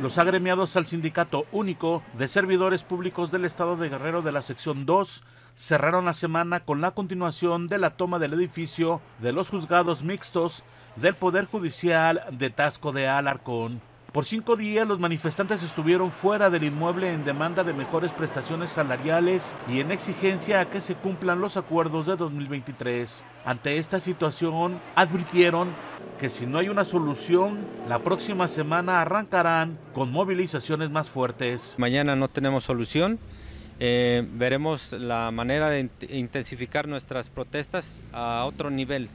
los agremiados al Sindicato Único de Servidores Públicos del Estado de Guerrero de la Sección 2 cerraron la semana con la continuación de la toma del edificio de los juzgados mixtos del Poder Judicial de Tasco de Alarcón. Por cinco días los manifestantes estuvieron fuera del inmueble en demanda de mejores prestaciones salariales y en exigencia a que se cumplan los acuerdos de 2023. Ante esta situación, advirtieron que si no hay una solución, la próxima semana arrancarán con movilizaciones más fuertes. Mañana no tenemos solución. Eh, veremos la manera de intensificar nuestras protestas a otro nivel.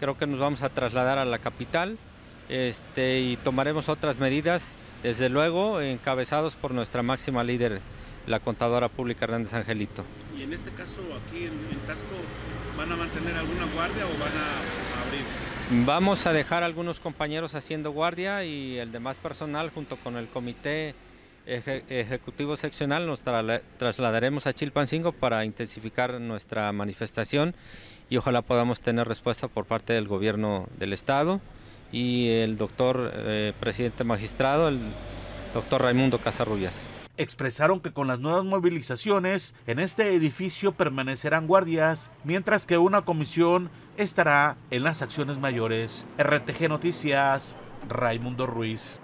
Creo que nos vamos a trasladar a la capital este, y tomaremos otras medidas, desde luego encabezados por nuestra máxima líder, la contadora pública Hernández Angelito. ¿Y en este caso aquí en, en van a mantener alguna guardia o van a Vamos a dejar algunos compañeros haciendo guardia y el demás personal junto con el comité ejecutivo seccional nos trasladaremos a Chilpancingo para intensificar nuestra manifestación y ojalá podamos tener respuesta por parte del gobierno del estado y el doctor eh, presidente magistrado, el doctor Raimundo Casarrubias expresaron que con las nuevas movilizaciones en este edificio permanecerán guardias, mientras que una comisión estará en las acciones mayores. RTG Noticias, Raimundo Ruiz.